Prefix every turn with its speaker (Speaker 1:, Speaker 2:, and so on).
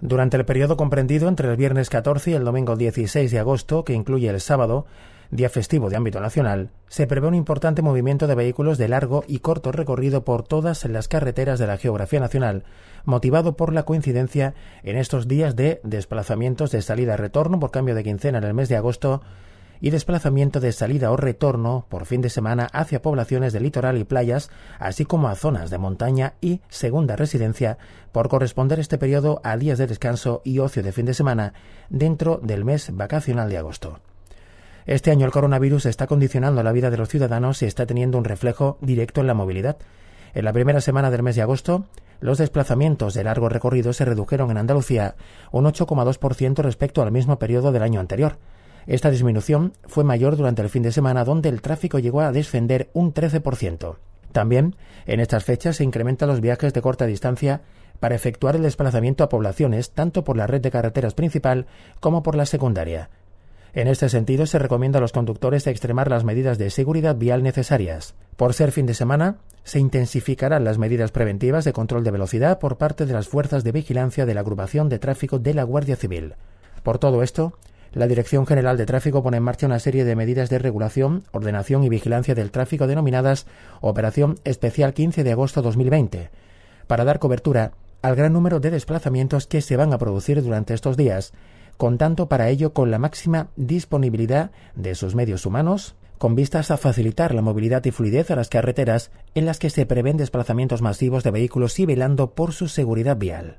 Speaker 1: Durante el periodo comprendido entre el viernes 14 y el domingo 16 de agosto, que incluye el sábado, día festivo de ámbito nacional, se prevé un importante movimiento de vehículos de largo y corto recorrido por todas las carreteras de la geografía nacional, motivado por la coincidencia en estos días de desplazamientos de salida-retorno por cambio de quincena en el mes de agosto y desplazamiento de salida o retorno por fin de semana hacia poblaciones de litoral y playas, así como a zonas de montaña y segunda residencia, por corresponder este periodo a días de descanso y ocio de fin de semana dentro del mes vacacional de agosto. Este año el coronavirus está condicionando la vida de los ciudadanos y está teniendo un reflejo directo en la movilidad. En la primera semana del mes de agosto, los desplazamientos de largo recorrido se redujeron en Andalucía un 8,2% respecto al mismo periodo del año anterior. Esta disminución fue mayor durante el fin de semana donde el tráfico llegó a descender un 13%. También, en estas fechas se incrementan los viajes de corta distancia para efectuar el desplazamiento a poblaciones tanto por la red de carreteras principal como por la secundaria. En este sentido, se recomienda a los conductores extremar las medidas de seguridad vial necesarias. Por ser fin de semana, se intensificarán las medidas preventivas de control de velocidad por parte de las fuerzas de vigilancia de la agrupación de tráfico de la Guardia Civil. Por todo esto, la Dirección General de Tráfico pone en marcha una serie de medidas de regulación, ordenación y vigilancia del tráfico denominadas Operación Especial 15 de agosto 2020, para dar cobertura al gran número de desplazamientos que se van a producir durante estos días, contando para ello con la máxima disponibilidad de sus medios humanos, con vistas a facilitar la movilidad y fluidez a las carreteras en las que se prevén desplazamientos masivos de vehículos y velando por su seguridad vial.